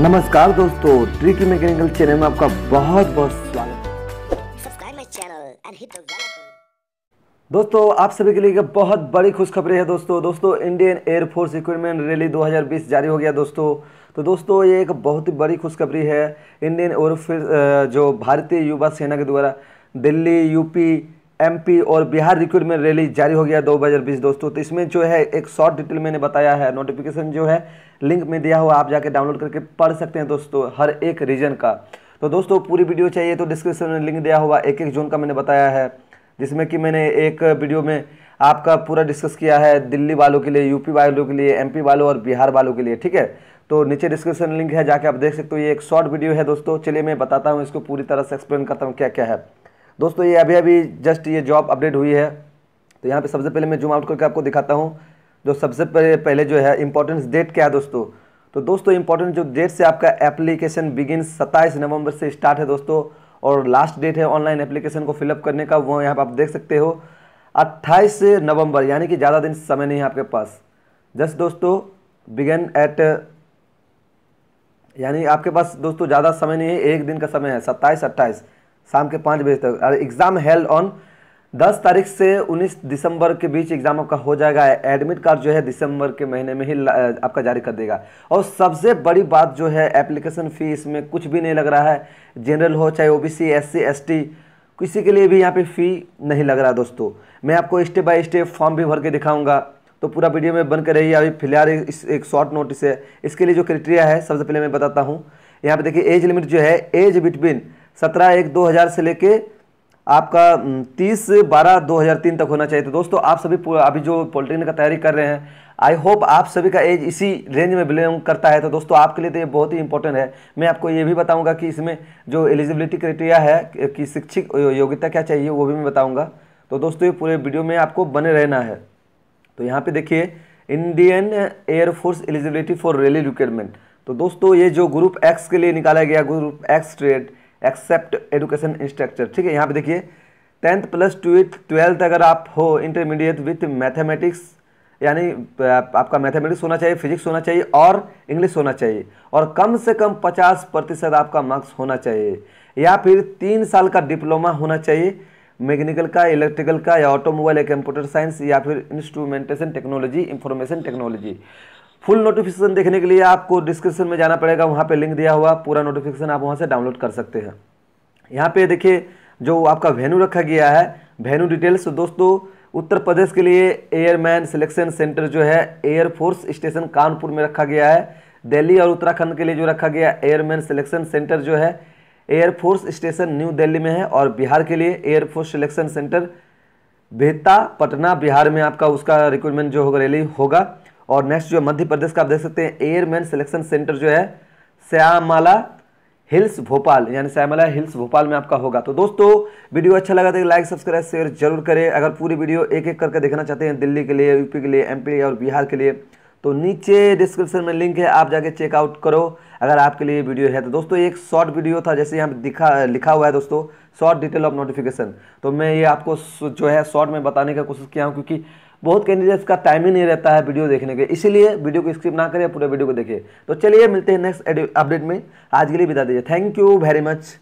नमस्कार दोस्तों tricky mechanical channel में आपका बहुत बहुत स्वागत दोस्तों आप सभी के लिए एक बहुत बड़ी खुशखबरी है दोस्तों दोस्तों इंडियन एयरफोर्स इक्विपमेंट रैली 2020 जारी हो गया दोस्तों तो दोस्तों ये एक बहुत ही बड़ी खुशखबरी है इंडियन एयरफोर्स जो भारतीय युवा सेना के द्वारा दिल्ली यूपी एमपी और बिहार रिक्रूटमेंट रैली जारी हो गया बीस दोस्तों तो इसमें जो है एक शॉर्ट डिटेल मैंने बताया है नोटिफिकेशन जो है लिंक में दिया हुआ आप जाके डाउनलोड करके पढ़ सकते हैं दोस्तों हर एक रीजन का तो दोस्तों पूरी वीडियो चाहिए तो डिस्क्रिप्शन में लिंक दिया हुआ एक एक जोन का मैंने बताया है जिसमें कि मैंने एक वीडियो में आपका पूरा डिस्कस किया है दिल्ली वालों के लिए यूपी वालों के लिए एमपी वालों और बिहार वालों के लिए ठीक है तो नीचे डिस्क्रिप्शन लिंक है जाके आप देख सकते हो ये एक शॉर्ट वीडियो है दोस्तों चलिए मैं बताता हूँ इसको पूरी तरह से एक्सप्लेन करता हूँ क्या क्या है दोस्तों ये अभी अभी जस्ट ये जॉब अपडेट हुई है तो यहाँ पे सबसे पहले मैं जूम आउट करके आपको दिखाता हूँ जो सबसे पहले जो है इंपॉर्टेंस डेट क्या है दोस्तों तो दोस्तों इंपॉर्टेंट जो डेट से आपका एप्लीकेशन बिगिन सत्ताईस नवंबर से स्टार्ट है दोस्तों और लास्ट डेट है ऑनलाइन एप्लीकेशन को फिलअप करने का वो यहाँ पर आप देख सकते हो अट्ठाईस नवंबर यानी कि ज़्यादा दिन समय नहीं है आपके पास जस्ट दोस्तों बिगन एट यानी आपके पास दोस्तों ज़्यादा समय नहीं है एक दिन का समय है सत्ताईस अट्ठाईस शाम के पाँच बजे तक और एग्ज़ाम हेल्ड ऑन दस तारीख से उन्नीस दिसंबर के बीच एग्ज़ाम आपका हो जाएगा एडमिट कार्ड जो है दिसंबर के महीने में ही आपका जारी कर देगा और सबसे बड़ी बात जो है एप्लीकेशन फ़ी इसमें कुछ भी नहीं लग रहा है जनरल हो चाहे ओबीसी एससी एसटी किसी के लिए भी यहाँ पे फ़ी नहीं लग रहा दोस्तों मैं आपको स्टेप बाय स्टेप फॉर्म भी भर के दिखाऊँगा तो पूरा वीडियो में बन कर रही है अभी फिलहाल इस एक शॉर्ट नोटिस है इसके लिए जो क्राइटेरिया है सबसे पहले मैं बताता हूँ यहाँ पे देखिए एज लिमिट जो है एज बिटवीन सत्रह एक दो हज़ार से लेके आपका तीस बारह दो हज़ार तीन तक होना चाहिए तो दोस्तों आप सभी अभी जो पॉलिटेक्निक का तैयारी कर रहे हैं आई होप आप सभी का एज इसी रेंज में बिलोंग करता है तो दोस्तों आपके लिए तो ये बहुत ही इंपॉर्टेंट है मैं आपको ये भी बताऊंगा कि इसमें जो एलिजिबिलिटी क्राइटेरिया है कि शिक्षिक योग्यता क्या चाहिए वो भी मैं बताऊँगा तो दोस्तों ये पूरे वीडियो में आपको बने रहना है तो यहाँ पर देखिए Indian air force eligibility for rally requirement तो दोस्तों ये जो ग्रुप एक्स के लिए निकाला गया group X trade except education instructor ठीक है यहाँ पे देखिए टेंथ प्लस ट्वेल्थ ट्वेल्थ अगर आप हो इंटरमीडिएट विथ मैथमेटिक्स यानी आपका मैथमेटिक्स होना चाहिए फिजिक्स होना चाहिए और इंग्लिश होना चाहिए और कम से कम पचास प्रतिशत आपका मार्क्स होना चाहिए या फिर तीन साल का डिप्लोमा होना चाहिए मैकेनिकल का इलेक्ट्रिकल का या ऑटोमोबाइल या कंप्यूटर साइंस या फिर instrumentation technology information technology full notification देखने के लिए आपको डिस्क्रिप्शन में जाना पड़ेगा वहाँ पे लिंक दिया हुआ पूरा नोटिफिकेशन आप वहाँ से डाउनलोड कर सकते हैं यहाँ पे देखिए जो आपका वेन्यू रखा गया है वेन्यू डिटेल्स तो दोस्तों उत्तर प्रदेश के लिए एयरमैन सिलेक्शन सेंटर जो है एयरफोर्स स्टेशन कानपुर में रखा गया है दिल्ली और उत्तराखंड के लिए जो रखा गया एयरमैन सिलेक्शन सेंटर जो है एयरफोर्स स्टेशन न्यू दिल्ली में है और बिहार के लिए एयरफोर्स सिलेक्शन सेंटर बेहता पटना बिहार में आपका उसका रिक्रूटमेंट जो होगा रैली होगा और नेक्स्ट जो मध्य प्रदेश का आप देख सकते हैं एयरमैन सिलेक्शन सेंटर जो है श्यामाला हिल्स भोपाल यानी श्यामाला हिल्स भोपाल में आपका होगा तो दोस्तों वीडियो अच्छा लगा तो लाइक सब्सक्राइब शेयर जरूर करें अगर पूरी वीडियो एक एक करके देखना चाहते हैं दिल्ली के लिए यूपी के लिए एमपी और बिहार के लिए तो नीचे डिस्क्रिप्शन में लिंक है आप जाके चेकआउट करो अगर आपके लिए वीडियो है तो दोस्तों एक शॉर्ट वीडियो था जैसे यहाँ दिखा लिखा हुआ है दोस्तों शॉर्ट डिटेल ऑफ नोटिफिकेशन तो मैं ये आपको जो है शॉर्ट में बताने का कोशिश किया हूँ क्योंकि बहुत कैंडिडेट्स का टाइम ही नहीं रहता है वीडियो देखने के इसीलिए वीडियो को स्किप ना करें पूरे वीडियो को देखिए तो चलिए मिलते हैं नेक्स्ट अपडेट में आज के लिए बिता दीजिए थैंक यू वेरी मच